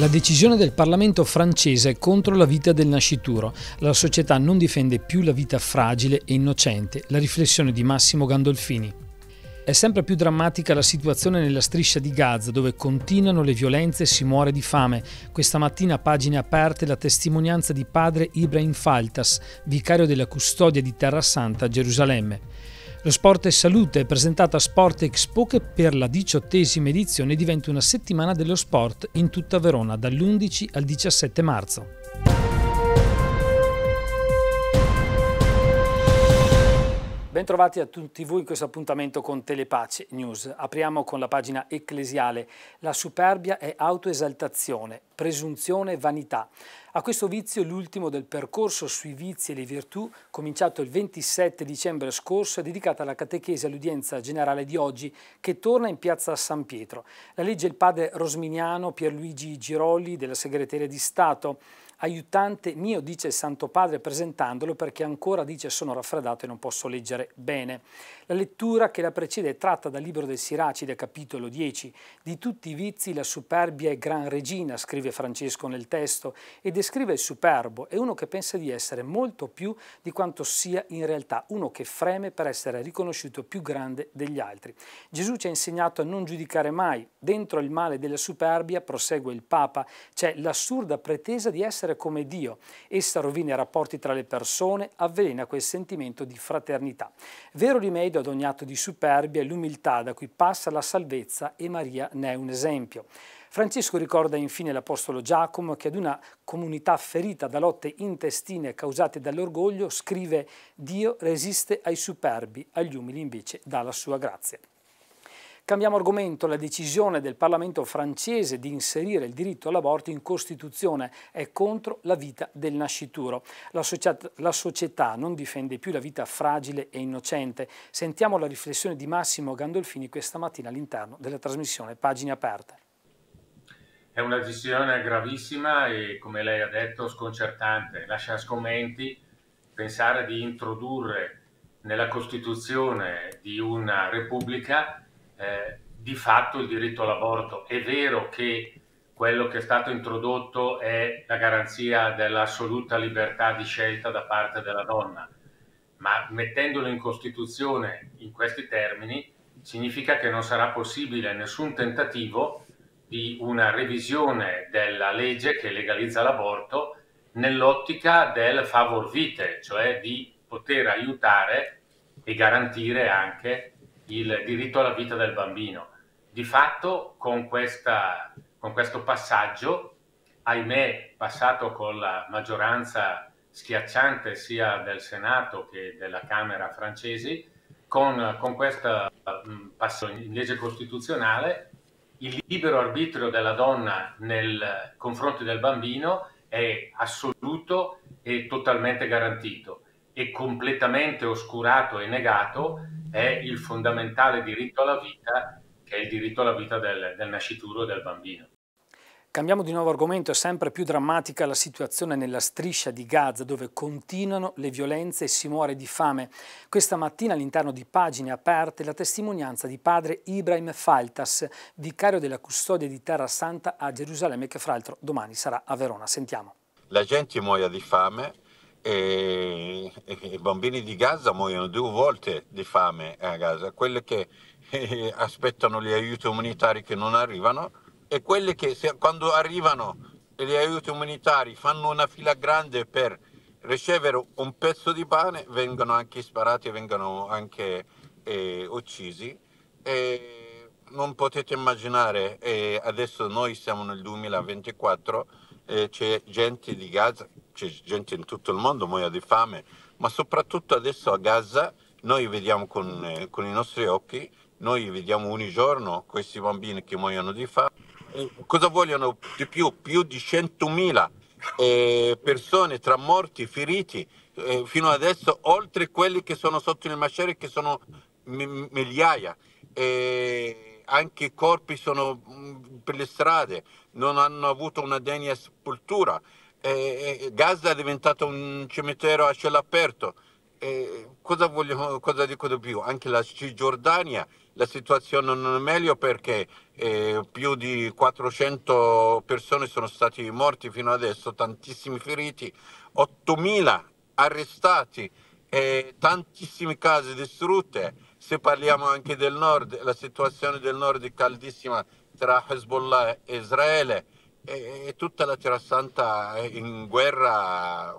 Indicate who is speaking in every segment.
Speaker 1: La decisione del Parlamento francese è contro la vita del nascituro. La società non difende più la vita fragile e innocente. La riflessione di Massimo Gandolfini. È sempre più drammatica la situazione nella striscia di Gaza, dove continuano le violenze e si muore di fame. Questa mattina a pagine aperte la testimonianza di padre Ibrahim Faltas, vicario della custodia di Terra Santa a Gerusalemme. Lo Sport e Salute, presentata a Sport Expo, che per la diciottesima edizione diventa una settimana dello sport in tutta Verona dall'11 al 17 marzo. Bentrovati a tutti voi in questo appuntamento con Telepace News. Apriamo con la pagina ecclesiale. La superbia è autoesaltazione, presunzione e vanità. A questo vizio l'ultimo del percorso sui vizi e le virtù, cominciato il 27 dicembre scorso, è dedicata alla catechesi all'udienza generale di oggi che torna in piazza San Pietro. La legge il padre Rosminiano Pierluigi Girolli della segreteria di Stato aiutante mio, dice il Santo Padre presentandolo, perché ancora dice sono raffreddato e non posso leggere bene. La lettura che la precede è tratta dal libro del Siracide, capitolo 10. Di tutti i vizi la superbia è gran regina, scrive Francesco nel testo, e descrive il superbo, è uno che pensa di essere molto più di quanto sia in realtà, uno che freme per essere riconosciuto più grande degli altri. Gesù ci ha insegnato a non giudicare mai, dentro il male della superbia, prosegue il Papa, c'è l'assurda pretesa di essere essere come Dio. Essa rovina i rapporti tra le persone, avvelena quel sentimento di fraternità. Vero rimedio ad ogni atto di superbia è l'umiltà da cui passa la salvezza e Maria ne è un esempio. Francesco ricorda infine l'Apostolo Giacomo che ad una comunità ferita da lotte intestine causate dall'orgoglio scrive Dio resiste ai superbi, agli umili invece dà la sua grazia. Cambiamo argomento, la decisione del Parlamento francese di inserire il diritto all'aborto in Costituzione è contro la vita del nascituro. La, la società non difende più la vita fragile e innocente. Sentiamo la riflessione di Massimo Gandolfini questa mattina all'interno della trasmissione Pagine Aperte.
Speaker 2: È una decisione gravissima e, come lei ha detto, sconcertante. Lascia sgomenti pensare di introdurre nella Costituzione di una Repubblica eh, di fatto il diritto all'aborto. È vero che quello che è stato introdotto è la garanzia dell'assoluta libertà di scelta da parte della donna, ma mettendolo in Costituzione in questi termini significa che non sarà possibile nessun tentativo di una revisione della legge che legalizza l'aborto nell'ottica del favor vite, cioè di poter aiutare e garantire anche il diritto alla vita del bambino. Di fatto con, questa, con questo passaggio, ahimè passato con la maggioranza schiacciante sia del Senato che della Camera francesi, con, con questa mm, passione in legge costituzionale, il libero arbitrio della donna nel confronto del bambino è assoluto e totalmente garantito e completamente oscurato e negato è il fondamentale diritto alla vita, che è il diritto alla vita del, del nascituro del bambino.
Speaker 1: Cambiamo di nuovo argomento, è sempre più drammatica la situazione nella striscia di Gaza dove continuano le violenze e si muore di fame. Questa mattina all'interno di pagine aperte la testimonianza di padre Ibrahim Faltas, vicario della custodia di Terra Santa a Gerusalemme che fra l'altro domani sarà a Verona. Sentiamo.
Speaker 3: La gente muoia di fame, e, e, i bambini di Gaza muoiono due volte di fame a Gaza, quelli che eh, aspettano gli aiuti umanitari che non arrivano e quelli che se, quando arrivano gli aiuti umanitari fanno una fila grande per ricevere un pezzo di pane, vengono anche sparati, e vengono anche eh, uccisi. E non potete immaginare, eh, adesso noi siamo nel 2024, eh, c'è gente di Gaza c'è gente in tutto il mondo muoia di fame, ma soprattutto adesso a Gaza noi vediamo con, eh, con i nostri occhi, noi vediamo ogni giorno questi bambini che muoiono di fame. Eh. cosa vogliono di più? Più di 100.000 eh, persone tra morti, feriti, eh, fino adesso, oltre quelli che sono sotto il macello, che sono m- migliaia. anche i corpi sono mm, per le strade, non hanno avuto una degna sepoltura eh, Gaza è diventato un cimitero a cielo aperto. Eh, cosa, voglio, cosa dico di più? Anche la Cisgiordania, la situazione non è meglio perché eh, più di 400 persone sono stati morti fino adesso, tantissimi feriti, 8.000 arrestati, eh, tantissime case distrutte. Se parliamo anche del nord, la situazione del nord è caldissima tra Hezbollah e Israele e tutta la Terra Santa è in guerra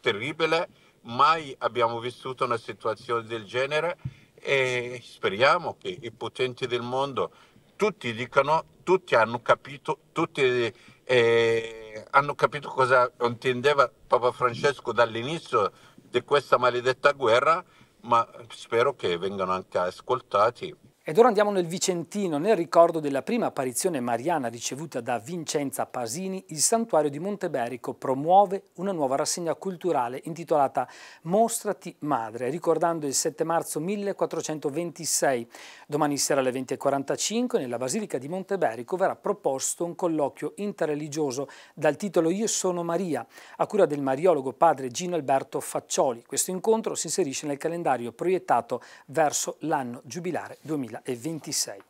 Speaker 3: terribile, mai abbiamo vissuto una situazione del genere e speriamo che i potenti del mondo tutti dicano, tutti hanno capito, tutti eh, hanno capito cosa intendeva Papa Francesco dall'inizio di questa maledetta guerra, ma spero che vengano anche ascoltati ed ora andiamo nel
Speaker 1: Vicentino, nel ricordo della prima apparizione mariana ricevuta da Vincenza Pasini, il santuario di Monteberico promuove una nuova rassegna culturale intitolata Mostrati Madre, ricordando il 7 marzo 1426. Domani sera alle 20.45 nella Basilica di Monteberico verrà proposto un colloquio interreligioso dal titolo Io sono Maria, a cura del mariologo padre Gino Alberto Faccioli. Questo incontro si inserisce nel calendario proiettato verso l'anno giubilare 2000. 2026.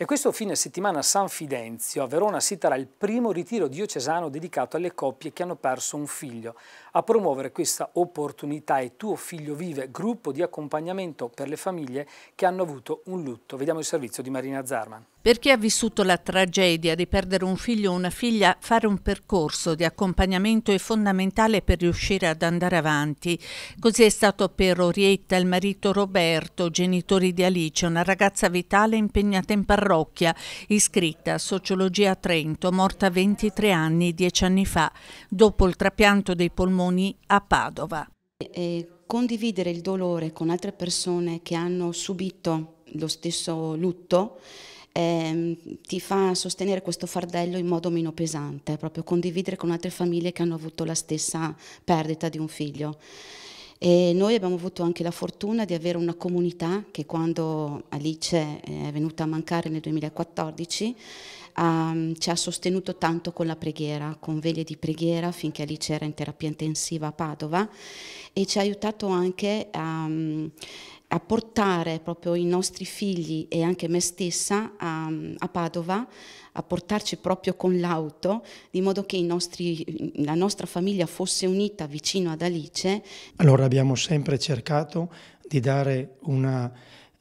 Speaker 1: E questo fine settimana a San Fidenzio, a Verona, si terrà il primo ritiro diocesano dedicato alle coppie che hanno perso un figlio. A promuovere questa opportunità è Tuo Figlio Vive, gruppo di accompagnamento per le famiglie che hanno avuto un lutto. Vediamo il servizio di Marina Zarman.
Speaker 4: Per chi ha vissuto la tragedia di perdere un figlio o una figlia, fare un percorso di accompagnamento è fondamentale per riuscire ad andare avanti. Così è stato per Orietta, il marito Roberto, genitori di Alice, una ragazza vitale impegnata in parrocchia, iscritta a Sociologia a Trento, morta a 23
Speaker 5: anni, dieci anni fa, dopo il trapianto dei polmoni a Padova. E condividere il dolore con altre persone che hanno subito lo stesso lutto eh, ti fa sostenere questo fardello in modo meno pesante, proprio condividere con altre famiglie che hanno avuto la stessa perdita di un figlio. E noi abbiamo avuto anche la fortuna di avere una comunità che quando Alice eh, è venuta a mancare nel 2014 um, ehm, ci ha sostenuto tanto con la preghiera, con veglie di preghiera finché Alice era in terapia intensiva a Padova e ci ha aiutato anche a... Um, a portare proprio i nostri figli e anche me stessa a, a Padova, a portarci proprio con l'auto, di modo che nostri, la nostra famiglia fosse unita vicino ad Alice.
Speaker 6: Allora
Speaker 1: abbiamo sempre cercato di dare una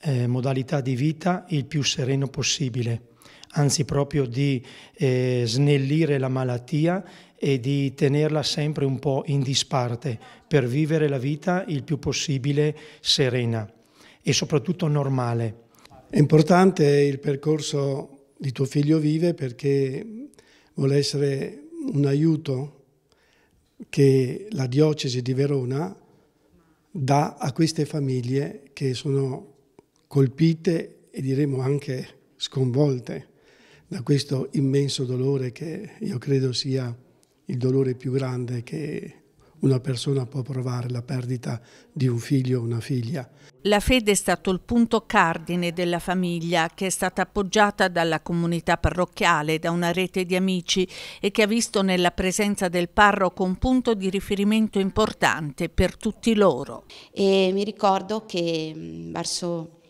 Speaker 1: eh, modalità di vita il più sereno possibile, anzi proprio di eh, snellire la malattia e di tenerla sempre un po' in disparte per vivere la vita il più possibile
Speaker 6: serena
Speaker 1: e soprattutto normale.
Speaker 6: È importante il percorso di tuo figlio Vive perché vuole essere un aiuto che la diocesi di Verona dà a queste famiglie che sono colpite e diremo anche sconvolte da questo immenso dolore che io credo sia il dolore più grande che una persona può provare la perdita di un figlio o una figlia.
Speaker 4: La fede è stato il punto cardine della famiglia che è stata appoggiata dalla comunità parrocchiale, da una rete di amici e che ha visto nella presenza del parroco un punto di riferimento importante per tutti loro.
Speaker 5: E mi ricordo che mm, verso,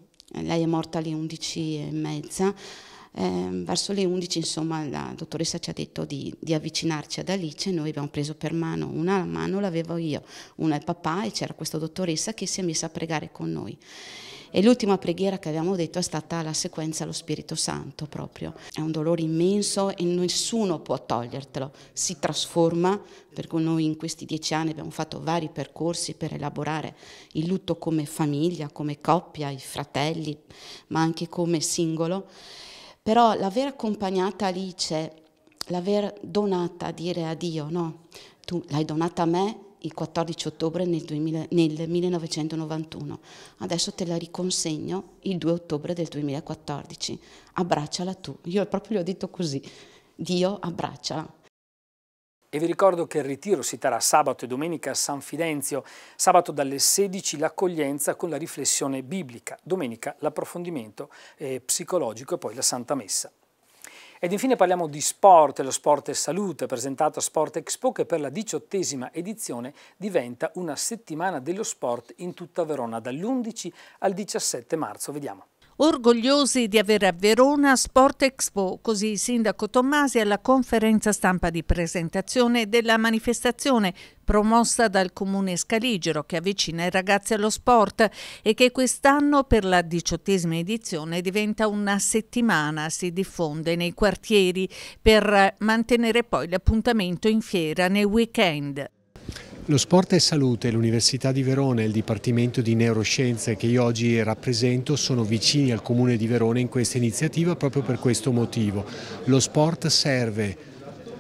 Speaker 5: lei è morta alle 11 e mezza, eh, verso le 11 insomma la dottoressa ci ha detto di, di, avvicinarci ad Alice, noi abbiamo preso per mano, una mano l'avevo io, una il papà e c'era questa dottoressa che si è messa a pregare con noi. E l'ultima preghiera che abbiamo detto è stata la sequenza allo Spirito Santo proprio. È un dolore immenso e nessuno può togliertelo, si trasforma, per cui noi in questi dieci anni abbiamo fatto vari percorsi per elaborare il lutto come famiglia, come coppia, i fratelli, ma anche come singolo però l'aver accompagnata Alice, l'aver donata a dire a Dio, no, tu l'hai donata a me il 14 ottobre nel, 2000, nel 1991, adesso te la riconsegno il 2 ottobre del 2014, abbracciala tu. Io proprio gli ho detto così, Dio abbracciala
Speaker 1: e vi ricordo che il ritiro si terrà sabato e domenica a San Fidenzio, sabato dalle 16 l'accoglienza con la riflessione biblica, domenica l'approfondimento eh, psicologico e poi la Santa Messa. Ed infine parliamo di sport, lo sport e salute, presentato a Sport Expo che per la diciottesima edizione diventa una settimana dello sport in tutta Verona dall'11 al 17 marzo. Vediamo.
Speaker 4: Orgogliosi di avere a Verona Sport Expo, così il sindaco Tommasi alla conferenza stampa di presentazione della manifestazione promossa dal comune Scaligero che avvicina i ragazzi allo sport e che quest'anno per la diciottesima edizione diventa una settimana, si diffonde nei quartieri per mantenere poi l'appuntamento in fiera nei weekend.
Speaker 6: Lo sport e salute, l'Università di Verona e il Dipartimento di Neuroscienze che io oggi rappresento sono vicini al Comune di Verona in questa iniziativa proprio per questo motivo. Lo sport serve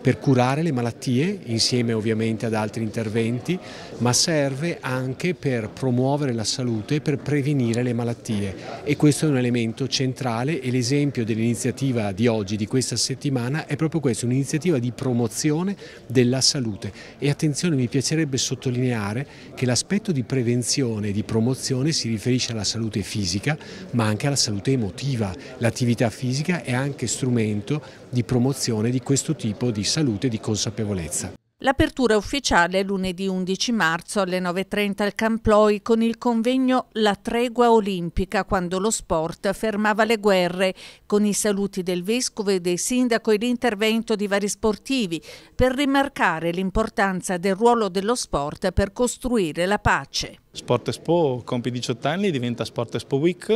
Speaker 6: per curare le malattie insieme ovviamente ad altri interventi, ma serve anche per promuovere la salute e per prevenire le malattie e questo è un elemento centrale e l'esempio dell'iniziativa di oggi, di questa settimana, è proprio questo, un'iniziativa di promozione della salute e attenzione mi piacerebbe sottolineare che l'aspetto di prevenzione e di promozione si riferisce alla salute fisica ma anche alla salute emotiva, l'attività fisica è anche strumento di promozione di questo tipo di salute e di consapevolezza.
Speaker 4: L'apertura ufficiale è lunedì 11 marzo alle 9.30 al Camploi con il convegno La tregua olimpica quando lo sport fermava le guerre, con i saluti del vescovo e del sindaco e l'intervento di vari sportivi per rimarcare l'importanza del ruolo dello sport per costruire la pace.
Speaker 2: Sport Expo compie 18 anni, diventa Sport Expo Week,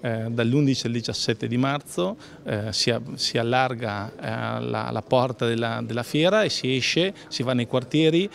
Speaker 2: eh, dall'11 al 17 di marzo eh, si, si, allarga eh, la, la, porta della, della, fiera e si esce, si va nei quartieri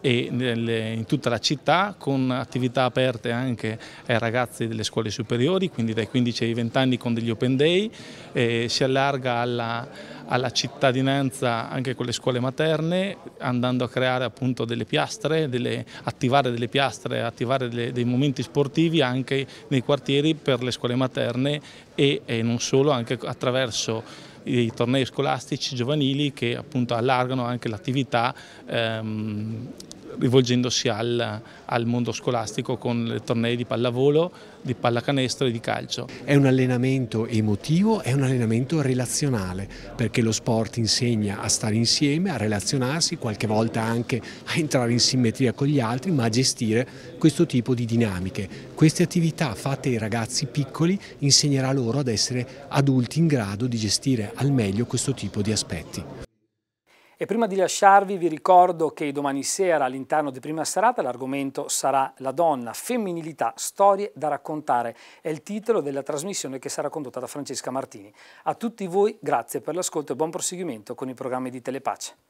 Speaker 2: e nelle, in tutta la città con attività aperte anche ai ragazzi delle scuole superiori, quindi dai 15 ai 20 anni con degli open day, eh, si allarga alla, alla, cittadinanza anche con le scuole materne andando a creare appunto delle piastre, delle, attivare delle piastre, attivare delle, dei momenti sportivi anche nei quartieri per le scuole materne e, e non solo, anche attraverso i tornei scolastici giovanili che appunto allargano anche l'attività ehm, rivolgendosi al, al, mondo scolastico con tornei di pallavolo, di pallacanestro e di calcio.
Speaker 6: È un allenamento emotivo, è un allenamento relazionale, perché lo sport insegna a stare insieme, a relazionarsi, qualche volta anche a entrare in simmetria con gli altri, ma a gestire questo tipo di dinamiche. Queste attività fatte ai ragazzi piccoli insegnerà loro ad essere adulti in grado di gestire al meglio questo tipo di aspetti.
Speaker 1: E prima di lasciarvi vi ricordo che domani sera all'interno di prima serata l'argomento sarà la donna, femminilità, storie da raccontare. È il titolo della trasmissione che sarà condotta da Francesca Martini. A tutti voi grazie per l'ascolto e buon proseguimento con i programmi di Telepace.